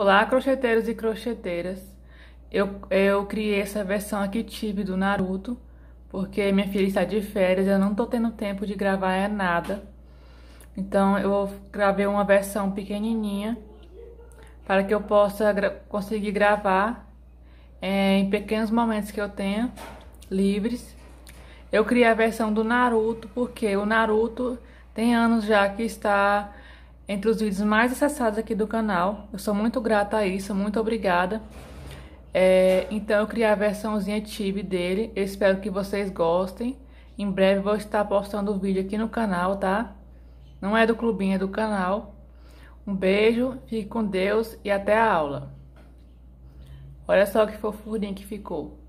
Olá, crocheteiros e crocheteiras. Eu, eu criei essa versão aqui tive do Naruto, porque minha filha está de férias, eu não tô tendo tempo de gravar é nada. Então eu gravei uma versão pequenininha para que eu possa gra conseguir gravar é, em pequenos momentos que eu tenha livres. Eu criei a versão do Naruto porque o Naruto tem anos já que está entre os vídeos mais acessados aqui do canal. Eu sou muito grata a isso, muito obrigada. É, então eu criei a versãozinha Tib dele, eu espero que vocês gostem. Em breve vou estar postando o vídeo aqui no canal, tá? Não é do clubinho, é do canal. Um beijo, fique com Deus e até a aula. Olha só que fofurinha que ficou.